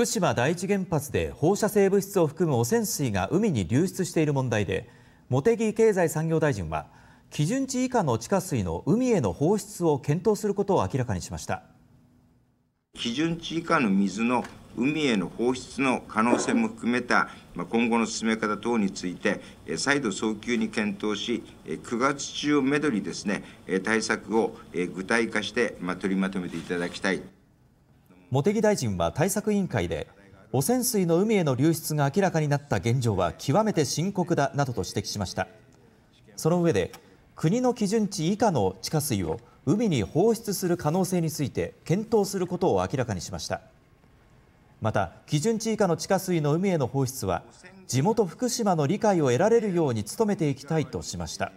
福島第一原発で放射性物質を含む汚染水が海に流出している問題で茂木経済産業大臣は基準値以下の地下水の海への放出を検討することを明らかにしました基準値以下の水の海への放出の可能性も含めた今後の進め方等について、再度早急に検討し、9月中をめどにです、ね、対策を具体化して取りまとめていただきたい。茂木大臣は対策委員会で汚染水の海への流出が明らかになった現状は極めて深刻だなどと指摘しましたその上で国の基準値以下の地下水を海に放出する可能性について検討することを明らかにしましたまた基準値以下の地下水の海への放出は地元福島の理解を得られるように努めていきたいとしました。